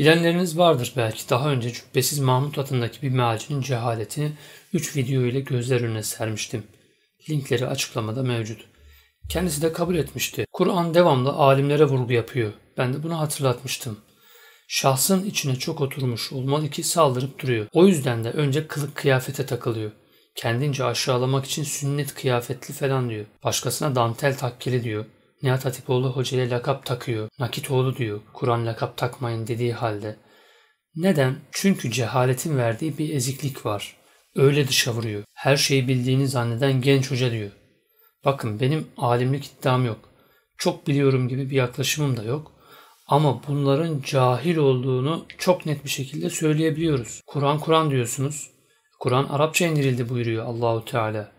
Bilenleriniz vardır belki daha önce Cübbesiz Mahmut adındaki bir mealcinin cehaletini 3 video ile gözler önüne sermiştim. Linkleri açıklamada mevcut. Kendisi de kabul etmişti. Kur'an devamlı alimlere vurgu yapıyor. Ben de bunu hatırlatmıştım. Şahsın içine çok oturmuş olmalı ki saldırıp duruyor. O yüzden de önce kılık kıyafete takılıyor. Kendince aşağılamak için sünnet kıyafetli falan diyor. Başkasına dantel takkili diyor. Nihat Hatipoğlu hocaya lakap takıyor. Nakitoğlu diyor. Kur'an lakap takmayın dediği halde. Neden? Çünkü cehaletin verdiği bir eziklik var. Öyle dışa vuruyor. Her şeyi bildiğini zanneden genç hoca diyor. Bakın benim alimlik iddiam yok. Çok biliyorum gibi bir yaklaşımım da yok. Ama bunların cahil olduğunu çok net bir şekilde söyleyebiliyoruz. Kur'an Kur'an diyorsunuz. Kur'an Arapça indirildi buyuruyor Allahu Teala.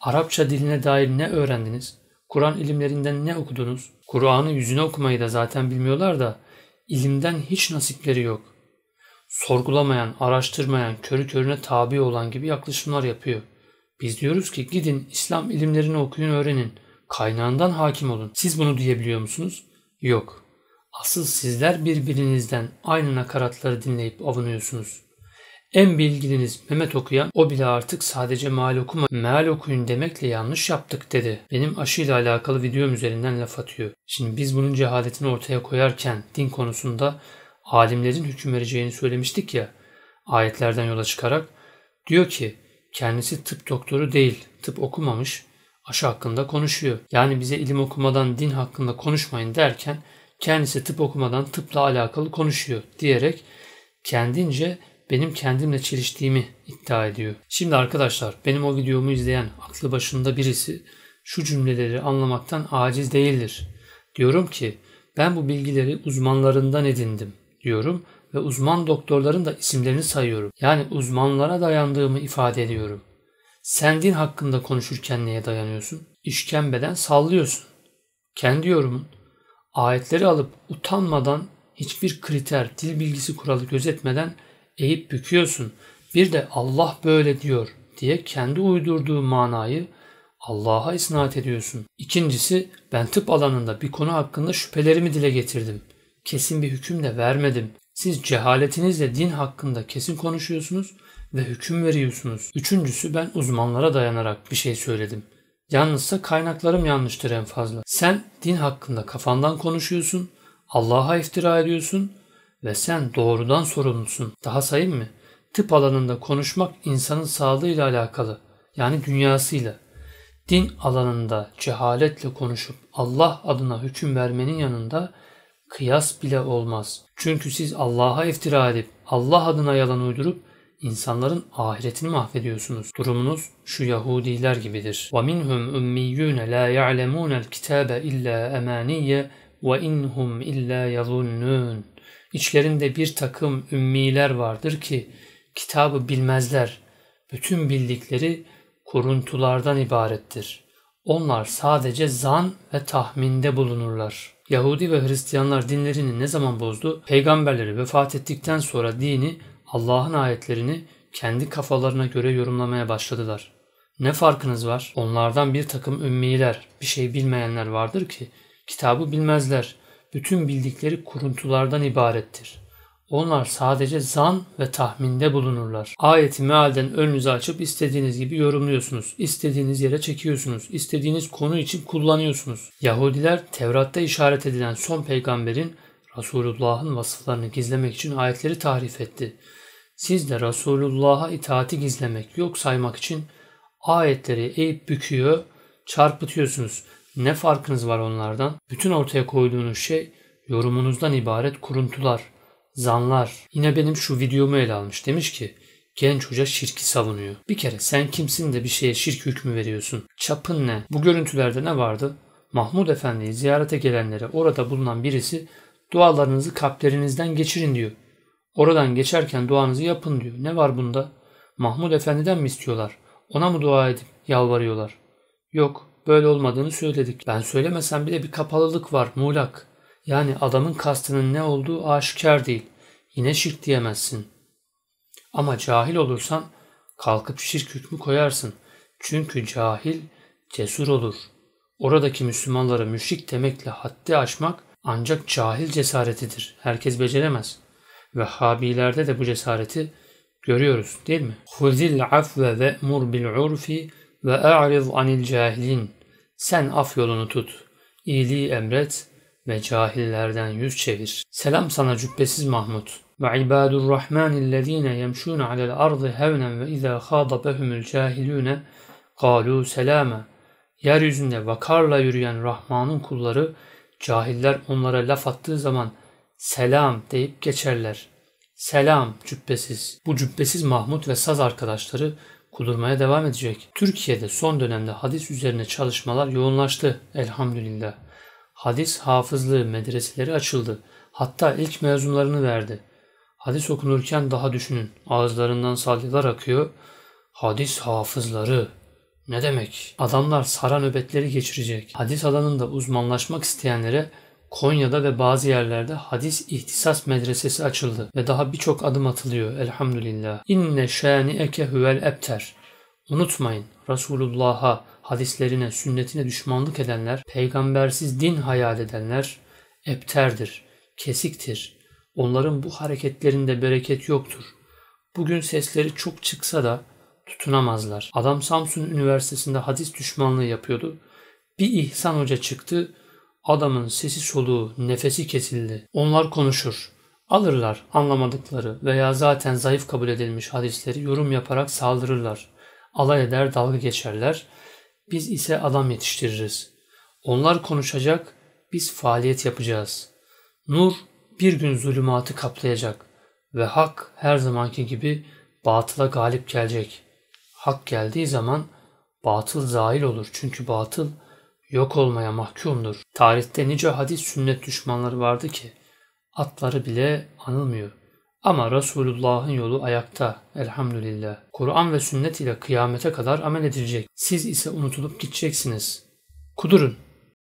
Arapça diline dair ne öğrendiniz? Kur'an ilimlerinden ne okudunuz? Kur'an'ı yüzüne okumayı da zaten bilmiyorlar da ilimden hiç nasipleri yok. Sorgulamayan, araştırmayan, körü körüne tabi olan gibi yaklaşımlar yapıyor. Biz diyoruz ki gidin İslam ilimlerini okuyun öğrenin. Kaynağından hakim olun. Siz bunu diyebiliyor musunuz? Yok. Asıl sizler birbirinizden aynı nakaratları dinleyip avunuyorsunuz. En bilgiliniz Mehmet okuyan o bile artık sadece mal okuma meal okuyun demekle yanlış yaptık dedi. Benim aşıyla alakalı videom üzerinden laf atıyor. Şimdi biz bunun cehaletini ortaya koyarken din konusunda alimlerin hüküm vereceğini söylemiştik ya ayetlerden yola çıkarak diyor ki kendisi tıp doktoru değil tıp okumamış aşı hakkında konuşuyor. Yani bize ilim okumadan din hakkında konuşmayın derken kendisi tıp okumadan tıpla alakalı konuşuyor diyerek kendince benim kendimle çeliştiğimi iddia ediyor. Şimdi arkadaşlar benim o videomu izleyen aklı başında birisi şu cümleleri anlamaktan aciz değildir. Diyorum ki ben bu bilgileri uzmanlarından edindim diyorum ve uzman doktorların da isimlerini sayıyorum. Yani uzmanlara dayandığımı ifade ediyorum. Sen din hakkında konuşurken neye dayanıyorsun? İşkembeden sallıyorsun. Kendi yorumun. Ayetleri alıp utanmadan hiçbir kriter, dil bilgisi kuralı gözetmeden eğip büküyorsun. Bir de Allah böyle diyor diye kendi uydurduğu manayı Allah'a isnat ediyorsun. İkincisi ben tıp alanında bir konu hakkında şüphelerimi dile getirdim. Kesin bir hüküm de vermedim. Siz cehaletinizle din hakkında kesin konuşuyorsunuz ve hüküm veriyorsunuz. Üçüncüsü ben uzmanlara dayanarak bir şey söyledim. Yalnızsa kaynaklarım yanlıştır en fazla. Sen din hakkında kafandan konuşuyorsun, Allah'a iftira ediyorsun ve sen doğrudan sorumlusun. Daha sayayım mı? Tıp alanında konuşmak insanın sağlığıyla alakalı. Yani dünyasıyla. Din alanında cehaletle konuşup Allah adına hüküm vermenin yanında kıyas bile olmaz. Çünkü siz Allah'a iftira edip Allah adına yalan uydurup insanların ahiretini mahvediyorsunuz. Durumunuz şu Yahudiler gibidir. وَمِنْهُمْ اُمِّيُّونَ لَا يَعْلَمُونَ الْكِتَابَ اِلَّا اَمَانِيَّ وَاِنْهُمْ اِلَّا يَظُنُّونَ İçlerinde bir takım ümmiler vardır ki kitabı bilmezler. Bütün bildikleri kuruntulardan ibarettir. Onlar sadece zan ve tahminde bulunurlar. Yahudi ve Hristiyanlar dinlerini ne zaman bozdu? Peygamberleri vefat ettikten sonra dini, Allah'ın ayetlerini kendi kafalarına göre yorumlamaya başladılar. Ne farkınız var? Onlardan bir takım ümmiler, bir şey bilmeyenler vardır ki kitabı bilmezler bütün bildikleri kuruntulardan ibarettir. Onlar sadece zan ve tahminde bulunurlar. Ayeti mealden önünüzü açıp istediğiniz gibi yorumluyorsunuz. istediğiniz yere çekiyorsunuz. istediğiniz konu için kullanıyorsunuz. Yahudiler Tevrat'ta işaret edilen son peygamberin Resulullah'ın vasıflarını gizlemek için ayetleri tahrif etti. Siz de Resulullah'a itaati gizlemek, yok saymak için ayetleri eğip büküyor, çarpıtıyorsunuz ne farkınız var onlardan? Bütün ortaya koyduğunuz şey yorumunuzdan ibaret kuruntular, zanlar. Yine benim şu videomu ele almış. Demiş ki genç hoca şirki savunuyor. Bir kere sen kimsin de bir şeye şirk hükmü veriyorsun? Çapın ne? Bu görüntülerde ne vardı? Mahmud Efendi'yi ziyarete gelenlere orada bulunan birisi dualarınızı kalplerinizden geçirin diyor. Oradan geçerken duanızı yapın diyor. Ne var bunda? Mahmud Efendi'den mi istiyorlar? Ona mı dua edip yalvarıyorlar? Yok böyle olmadığını söyledik. Ben söylemesem bile bir kapalılık var muğlak. Yani adamın kastının ne olduğu aşikar değil. Yine şirk diyemezsin. Ama cahil olursan kalkıp şirk hükmü koyarsın. Çünkü cahil cesur olur. Oradaki Müslümanları müşrik demekle haddi aşmak ancak cahil cesaretidir. Herkes beceremez. Ve habilerde de bu cesareti görüyoruz değil mi? Huzil afve ve mur bil urfi ve e'riz anil cahilin. Sen af yolunu tut. İyiliği emret ve cahillerden yüz çevir. Selam sana cübbesiz Mahmut. Ve ibadurrahmanillezine yemşûne alel ardı hevnen ve izâ khâdabehumul cahilûne kâlû selâme. Yeryüzünde vakarla yürüyen Rahman'ın kulları cahiller onlara laf attığı zaman selam deyip geçerler. Selam cübbesiz. Bu cübbesiz Mahmut ve saz arkadaşları kudurmaya devam edecek. Türkiye'de son dönemde hadis üzerine çalışmalar yoğunlaştı elhamdülillah. Hadis hafızlığı medreseleri açıldı. Hatta ilk mezunlarını verdi. Hadis okunurken daha düşünün. Ağızlarından salyalar akıyor. Hadis hafızları. Ne demek? Adamlar sara nöbetleri geçirecek. Hadis alanında uzmanlaşmak isteyenlere Konya'da ve bazı yerlerde hadis ihtisas medresesi açıldı ve daha birçok adım atılıyor elhamdülillah. İnne eke huvel ebter. Unutmayın Resulullah'a, hadislerine, sünnetine düşmanlık edenler, peygambersiz din hayal edenler ebterdir, kesiktir. Onların bu hareketlerinde bereket yoktur. Bugün sesleri çok çıksa da tutunamazlar. Adam Samsun Üniversitesi'nde hadis düşmanlığı yapıyordu. Bir İhsan Hoca çıktı, Adamın sesi soluğu, nefesi kesildi. Onlar konuşur. Alırlar anlamadıkları veya zaten zayıf kabul edilmiş hadisleri yorum yaparak saldırırlar. Alay eder dalga geçerler. Biz ise adam yetiştiririz. Onlar konuşacak, biz faaliyet yapacağız. Nur bir gün zulümatı kaplayacak ve hak her zamanki gibi batıla galip gelecek. Hak geldiği zaman batıl zail olur çünkü batıl yok olmaya mahkumdur. Tarihte nice hadis sünnet düşmanları vardı ki atları bile anılmıyor. Ama Resulullah'ın yolu ayakta elhamdülillah. Kur'an ve sünnet ile kıyamete kadar amel edilecek. Siz ise unutulup gideceksiniz. Kudurun.